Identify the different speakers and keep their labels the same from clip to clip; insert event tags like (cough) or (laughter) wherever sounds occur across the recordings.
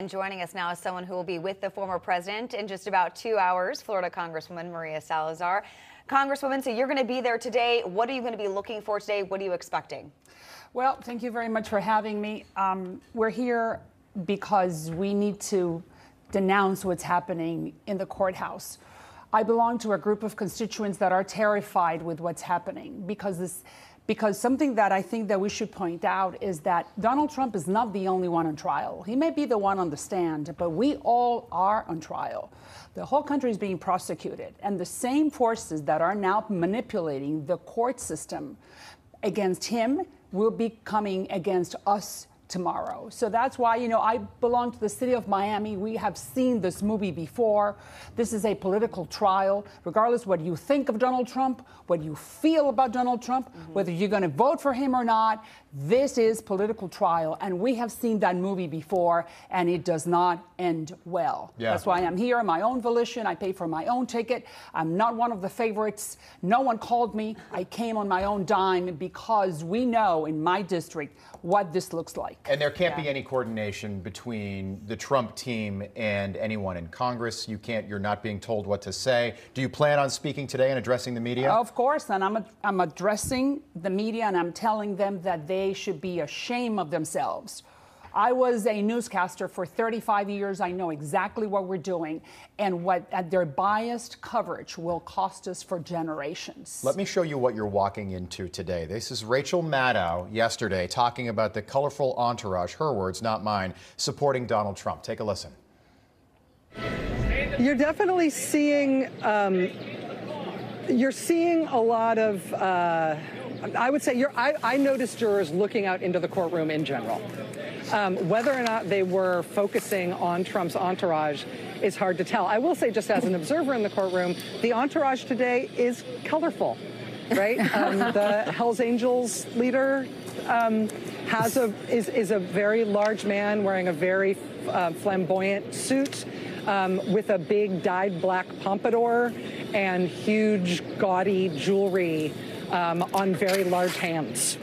Speaker 1: And joining us now is someone who will be with the former president in just about two hours, Florida Congresswoman Maria Salazar. Congresswoman, so you're going to be there today. What are you going to be looking for today? What are you expecting?
Speaker 2: Well, thank you very much for having me. Um, we're here because we need to denounce what's happening in the courthouse. I belong to a group of constituents that are terrified with what's happening because this because something that I think that we should point out is that Donald Trump is not the only one on trial. He may be the one on the stand, but we all are on trial. The whole country is being prosecuted, and the same forces that are now manipulating the court system against him will be coming against us tomorrow. So that's why, you know, I belong to the city of Miami. We have seen this movie before. This is a political trial. Regardless what you think of Donald Trump, what you feel about Donald Trump, mm-hmm. whether you're going to vote for him or not, this is political trial. And we have seen that movie before, and it does not end well. Yeah. That's why I'm here my own volition. I pay for my own ticket. I'm not one of the favorites. No one called me. I came on my own dime because we know in my district what this looks like. And there can't yeah. be
Speaker 1: any coordination between the Trump team and anyone in Congress. You can't. You're not being told what to say. Do you plan on speaking today and addressing the media? Of
Speaker 2: course, and I'm I'm addressing the media and I'm telling them that they should be ashamed of themselves I was a newscaster for 35 years. I know exactly what we're doing and what uh, their biased coverage will cost us for generations.
Speaker 1: Let me show you what you're walking into today. This is Rachel Maddow yesterday talking about the colorful entourage, her words, not mine, supporting Donald Trump. Take a listen.
Speaker 2: You're definitely seeing. Um, you're seeing a lot of, uh, I would say, you I, I noticed jurors looking out into the courtroom in general. Um, whether or not they were focusing on Trump's entourage is hard to tell. I will say, just as an observer in the courtroom, the entourage today is colorful, right? (laughs) Um, the Hells Angels leader um, has a is is a very large man wearing a very uh, flamboyant suit. Um, with a big dyed black pompadour and huge gaudy jewelry um, on very large hands.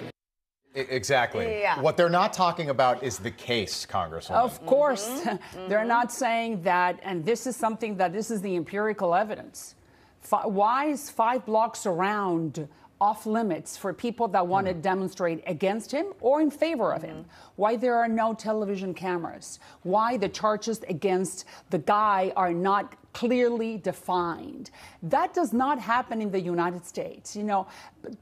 Speaker 1: Exactly. Yeah. What they're not talking about is the case, Congresswoman. Of
Speaker 2: course. Mm -hmm. (laughs) they're not saying that, and this is something that this is the empirical evidence. F why is five blocks around? off limits for people that want mm. to hmm. demonstrate against him or in favor of mm. him. Hmm. Why there are no television cameras. Why the charges against the guy are not clearly defined. That does not happen in the United States. You know,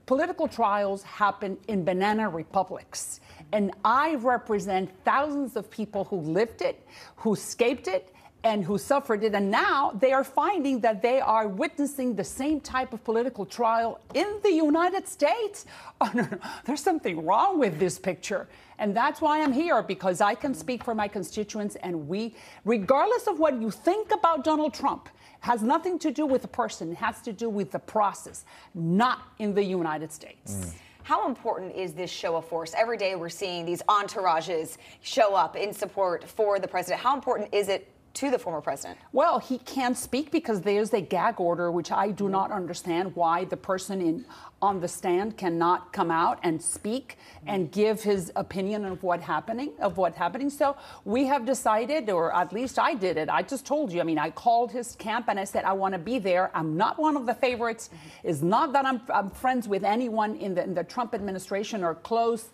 Speaker 2: political trials happen in banana republics. And I represent thousands of people who lived it, who escaped it, and who suffered it. And now they are finding that they are witnessing the same type of political trial in the United States. (laughs) Oh, no, no, there's something wrong with this picture. And that's why I'm here, because I can speak for my constituents. And we, regardless of what you think about Donald Trump, has nothing to do with the person, it has to do with the process, not in the United States. Mm.
Speaker 1: How important is this show of force? Every day we're seeing these entourages show up in support for the president. How important is it to the former president?
Speaker 2: Well, he can't speak because there's a gag order, which I do not understand why the person in on the stand cannot come out and speak and give his opinion of what happening of what happening. So we have decided, or at least I did it. I just told you. I mean, I called his camp and I said I want to be there. I'm not one of the favorites. It's not that I'm, I'm friends with anyone in the, in the Trump administration or close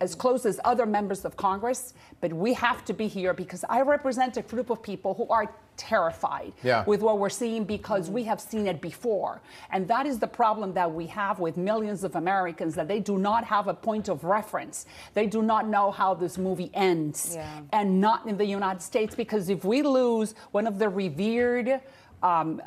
Speaker 2: as close as other members of Congress, but we have to be here because I represent a group of people who are terrified yeah. with what we're seeing because we have seen it before. And that is the problem that we have with millions of Americans that they do not have a point of reference. They do not know how this movie ends yeah. and not in the United States because if we lose one of the revered um,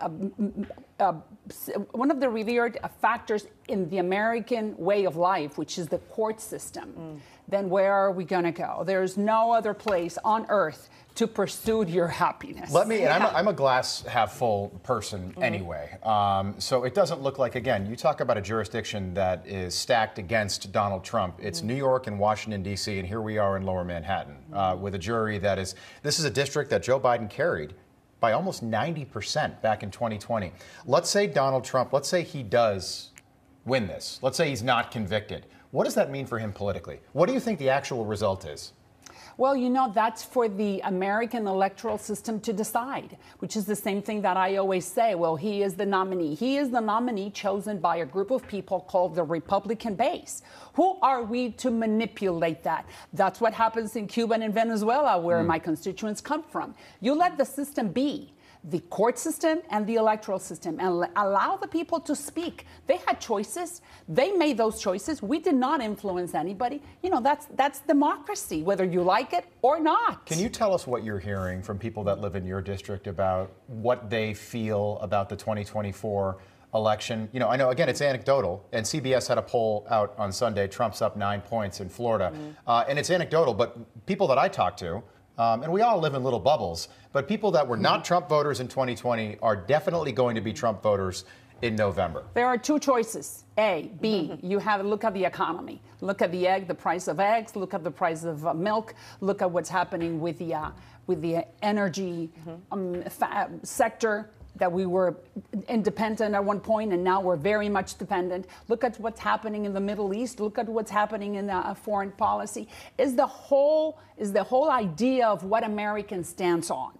Speaker 2: one of the revered uh, factors in the American way of life, which is the court system, mm. then where are we going to go? There's no other place on earth to pursue your happiness. Let me, yeah. I'm, a,
Speaker 1: I'm, a glass half full person mm. anyway. Um, so it doesn't look like, again, you talk about a jurisdiction that is stacked against Donald Trump. It's mm. New York and Washington, D.C., and here we are in lower Manhattan mm. uh, with a jury that is, this is a district that Joe Biden carried by almost 90% back in 2020. Let's say Donald Trump, let's say he does win this. Let's say he's not convicted. What does that mean for him politically? What do you think the actual result is?
Speaker 2: Well, you know, that's for the American electoral system to decide, which is the same thing that I always say. Well, he is the nominee. He is the nominee chosen by a group of people called the Republican base. Who are we to manipulate that? That's what happens in Cuba and in Venezuela, where mm. my constituents come from. You let the system be the court system and the electoral system and allow the people to speak. They had choices. They made those choices. We did not influence anybody. You know, that's that's democracy, whether you like it or not.
Speaker 1: Can you tell us what you're hearing from people that live in your district about what they feel about the 2024 election? You know, I know again it's anecdotal, and CBS had a poll out on Sunday. Trump's up nine points in Florida, mm-hmm. uh, and it's anecdotal, but people that I talk to um, and we all live in little bubbles, but people that were not Trump voters in 2020 are definitely going to be Trump voters in November.
Speaker 2: There are two choices A, B. You have look at the economy. Look at the egg, the price of eggs, look at the price of uh, milk, look at what's happening with the, uh, with the energy mm-hmm. um, fa- sector that we were independent at one point and now we're very much dependent. Look at what's happening in the Middle East. Look at what's happening in uh, foreign policy. Is the whole is the whole idea of what American stands on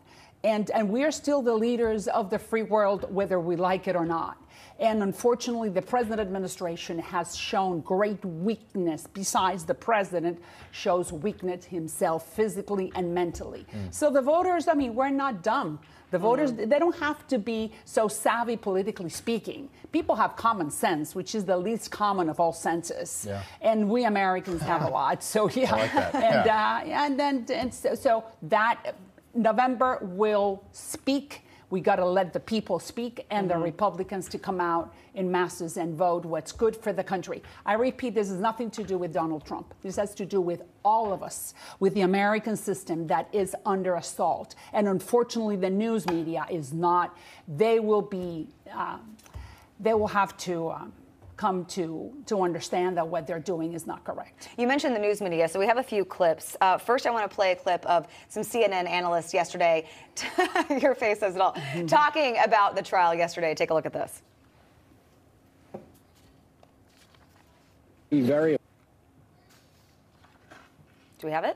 Speaker 2: and, and we are still the leaders of the free world, whether we like it or not. And unfortunately, the president administration has shown great weakness. Besides, the president shows weakness himself physically and mentally. Mm. So the voters, I mean, we're not dumb. The hmm. voters, mm. they don't have to be so savvy politically speaking. People have common sense, which is the least common of all senses. Yeah. And we Americans have a lot. So, (laughs) yeah. Like and, yeah. Uh, and, and, and so, so that November will speak. We got to let the people speak and mm-hmm. the Republicans to come out in masses and vote what's good for the country. I repeat, this has nothing to do with Donald Trump. This has to do with all of us, with the American system that is under assault. And unfortunately, the news media is not. They will be, uh, they will have to. Um, come to to understand that what they're doing is not correct.
Speaker 1: You mentioned the news media, so we have a few clips. Uh, first, I want to play a clip of some CNN analysts yesterday. (laughs) your face says it all. Mm-hmm. Talking about the trial yesterday. Take a look at this. very.
Speaker 2: Do we have it?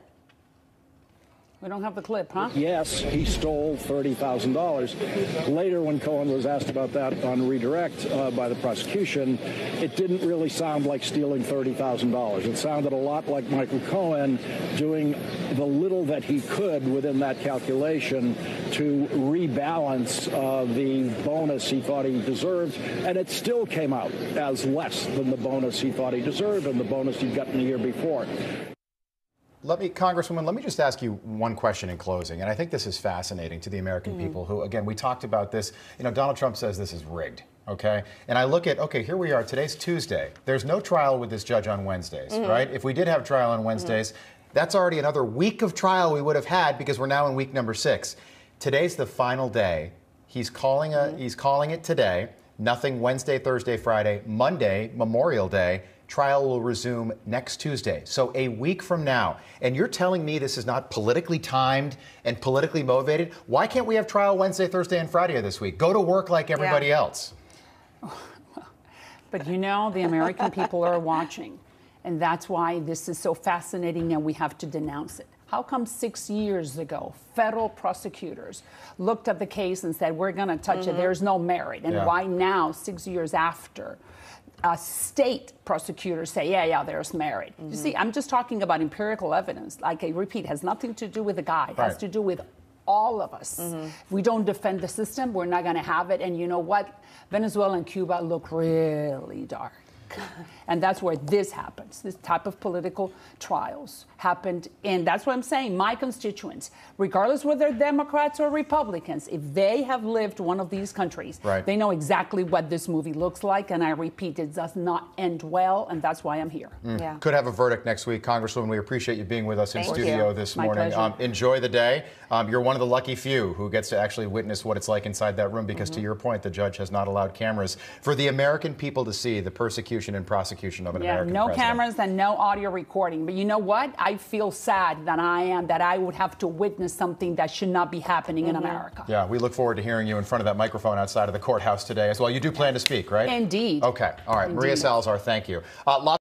Speaker 2: We don't have the clip, huh?
Speaker 1: Yes, he stole $30,000. Later, when Cohen was asked about that on redirect uh, by the prosecution, it didn't really sound like stealing $30,000. It sounded a lot like Michael Cohen doing the little that he could within that calculation to rebalance uh, the bonus he thought he deserved, and it still came out as less than the bonus he thought he deserved and the bonus he'd gotten the year before. Let me, Congresswoman, let me just ask you one question in closing, and I think this is fascinating to the American mm. people who, again, we talked about this. You know, Donald Trump says this is rigged, okay? And I look at, okay, here we are, today's Tuesday. There's no trial with this judge on Wednesdays, mm-hmm. right? If we did have trial on mm-hmm. Wednesdays, mm-hmm. that's already another week of trial we would have had because we're now in week number six. Today's the final day. He's calling, a, mm-hmm. he's calling it today. Nothing Wednesday, Thursday, Friday, Monday, Memorial Day. Trial will resume next Tuesday, so a week from now. And you're telling me this is not politically timed and politically motivated? Why can't we have trial Wednesday, Thursday, and Friday of this week? Go to work like everybody yeah. else.
Speaker 2: But you know, the American people are watching. And that's why this is so fascinating and we have to denounce it. How come six years ago, federal prosecutors looked at the case and said, we're going to touch mm-hmm. it, there's no merit? And yeah. why now, six years after, a state prosecutors say, yeah, yeah, there's merit. Mm-hmm. You see, I'm just talking about empirical evidence. Like I repeat, has nothing to do with the guy. It right. has to do with all of us. Mm-hmm. If we don't defend the system, we're not going to have it. And you know what? Venezuela and Cuba look really dark. (laughs) And that's where this happens. This type of political trials happened. And that's what I'm saying. My constituents, regardless whether they're Democrats or Republicans, if they have lived one of these countries, right. they know exactly what this movie looks like. And I repeat, it does not end well. And that's why I'm here. Mm. Yeah.
Speaker 1: Could have a verdict next week. Congresswoman, we appreciate you being with us in Thank studio you. this My morning. Um, enjoy the day. Um, you're one of the lucky few who gets to actually witness what it's like inside that room because, mm-hmm. to your point, the judge has not allowed cameras for the American people to see the persecution and prosecution prosecution of an yeah, American no president. cameras
Speaker 2: and no audio recording. But you know what? I feel sad that I am that I would have to witness something that should not be happening mm-hmm. in America.
Speaker 1: Yeah, we look forward to hearing you in front of that microphone outside of the courthouse today as well. You do plan to speak, right? Indeed. Okay. All right. Indeed. Maria Salazar, thank you. Uh,